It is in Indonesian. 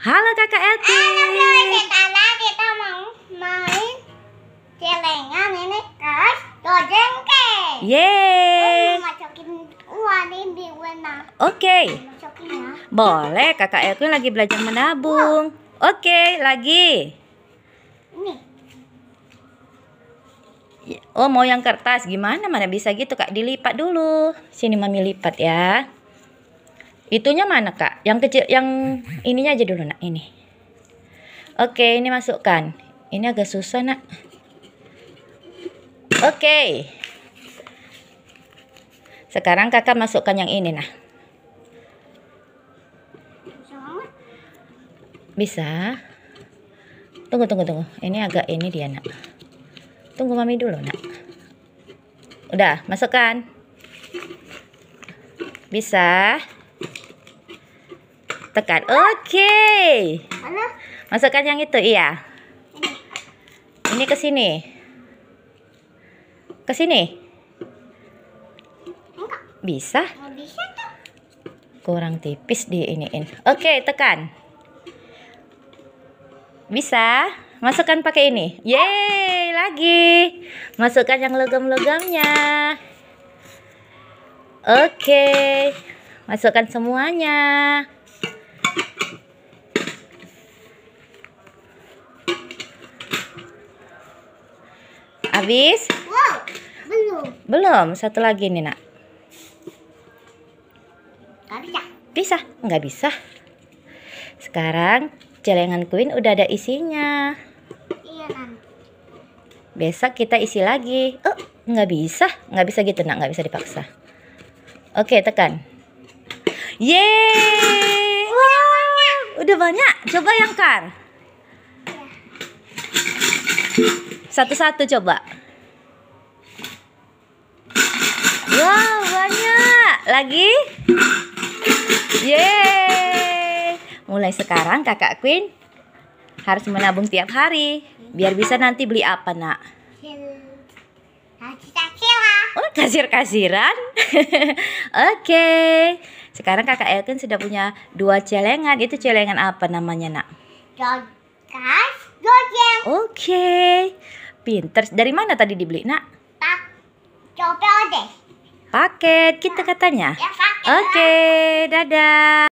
Halo Kakak Eti. Halo kita kita mau main celengan ini guys. dojengke. Yeay. Oh, Oke. Ya. Boleh Kakak Eti lagi belajar menabung. Oke, lagi. Oh mau yang kertas gimana mana bisa gitu kak dilipat dulu sini mami lipat ya Itunya mana kak? Yang kecil, yang ininya aja dulu nak ini. Oke, ini masukkan. Ini agak susah nak. Oke. Sekarang kakak masukkan yang ini nak. Bisa. Tunggu tunggu tunggu. Ini agak ini dia nak. Tunggu mami dulu nak. Udah masukkan. Bisa tekan. Oke. Okay. Masukkan yang itu, iya. Ini ke sini. Ke sini. Bisa? Kurang tipis di iniin. Oke, okay, tekan. Bisa. Masukkan pakai ini. Yeay, lagi. Masukkan yang logam-logamnya. Oke. Okay. Masukkan semuanya. Habis? belum. Belum, satu lagi nih, Nak. bisa. Bisa, nggak bisa. Sekarang celengan Queen udah ada isinya. Iya, Besok kita isi lagi. Oh, nggak bisa. Nggak bisa gitu, Nak. Nggak bisa dipaksa. Oke, tekan. Yeay! Wow. Udah banyak. Coba yang kan Satu-satu coba. lagi yeay mulai sekarang kakak Queen harus menabung tiap hari biar bisa nanti beli apa nak Oh, kasir-kasiran. Oke. okay. Sekarang Kakak Elkin sudah punya dua celengan. Itu celengan apa namanya, Nak? Oke. Okay. Pinter. Dari mana tadi dibeli, Nak? Pak deh paket. Kita katanya. Ya, Oke, okay, dadah.